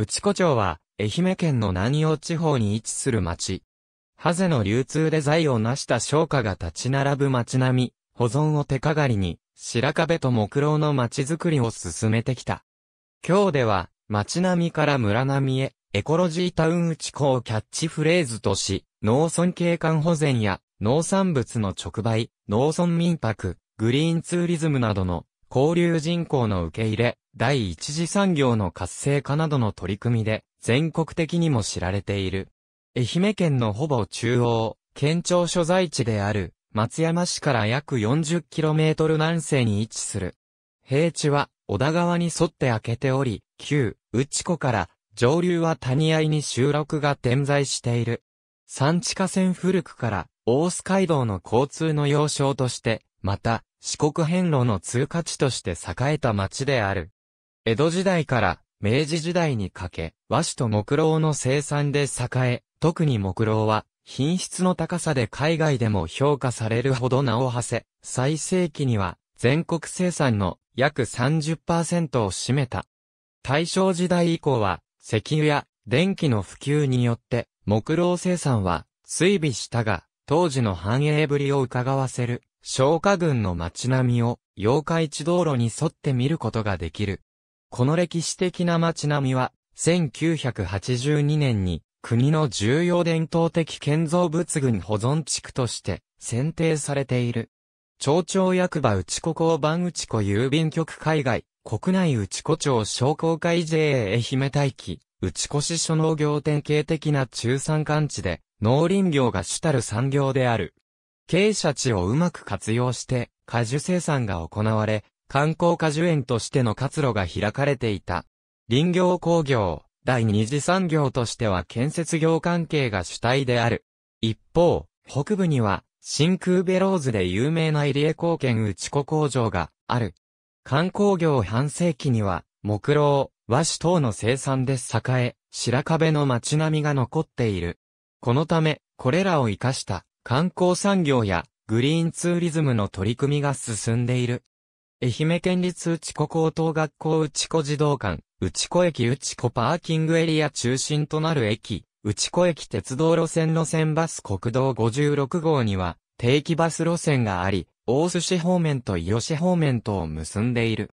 内子町は、愛媛県の南洋地方に位置する町。ハゼの流通で財を成した商家が立ち並ぶ町並み、保存を手かがりに、白壁と木楼の町づくりを進めてきた。今日では、町並みから村並みへ、エコロジータウン内子をキャッチフレーズとし、農村景観保全や、農産物の直売、農村民泊、グリーンツーリズムなどの、交流人口の受け入れ、第一次産業の活性化などの取り組みで、全国的にも知られている。愛媛県のほぼ中央、県庁所在地である、松山市から約 40km 南西に位置する。平地は、小田川に沿って開けており、旧、内湖から、上流は谷合に集落が点在している。山地下線古くから、大須街道の交通の要衝として、また、四国遍路の通過地として栄えた町である。江戸時代から明治時代にかけ、和紙と木蝋の生産で栄え、特に木蝋は品質の高さで海外でも評価されるほど名を馳せ、最盛期には全国生産の約30%を占めた。大正時代以降は石油や電気の普及によって木蝋生産は追尾したが、当時の繁栄ぶりを伺わせる、昭和軍の街並みを、妖怪地道路に沿って見ることができる。この歴史的な街並みは、1982年に国の重要伝統的建造物群保存地区として選定されている。町長役場内子交番内子郵便局海外、国内内子町商工会 JA 愛媛大気、内子市所農業典型的な中山間地で、農林業が主たる産業である。傾斜地をうまく活用して、果樹生産が行われ、観光果樹園としての活路が開かれていた。林業工業、第二次産業としては建設業関係が主体である。一方、北部には、真空ベローズで有名な入江高県内子工場がある。観光業半世紀には、木郎、和紙等の生産で栄え、白壁の街並みが残っている。このため、これらを活かした観光産業やグリーンツーリズムの取り組みが進んでいる。愛媛県立内子高等学校内子児童館、内子駅内子パーキングエリア中心となる駅、内子駅鉄道路線路線バス国道56号には、定期バス路線があり、大須市方面と伊予市方面とを結んでいる。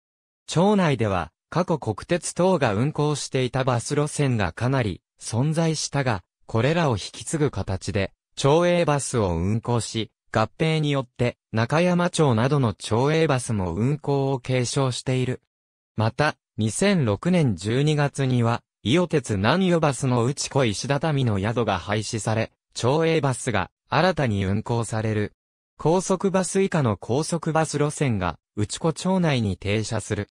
町内では、過去国鉄等が運行していたバス路線がかなり存在したが、これらを引き継ぐ形で、町営バスを運行し、合併によって、中山町などの町営バスも運行を継承している。また、2006年12月には、伊予鉄南予バスの内子石畳の宿が廃止され、町営バスが新たに運行される。高速バス以下の高速バス路線が内子町内に停車する。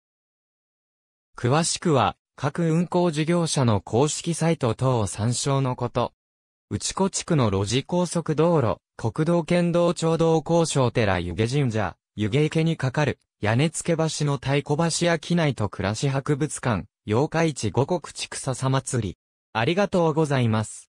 詳しくは、各運行事業者の公式サイト等を参照のこと。内子地区の路地高速道路、国道県道町道交渉寺湯気神社、湯気池にかかる、屋根付け橋の太鼓橋や機内と暮らし博物館、妖怪市五国地草祭り。ありがとうございます。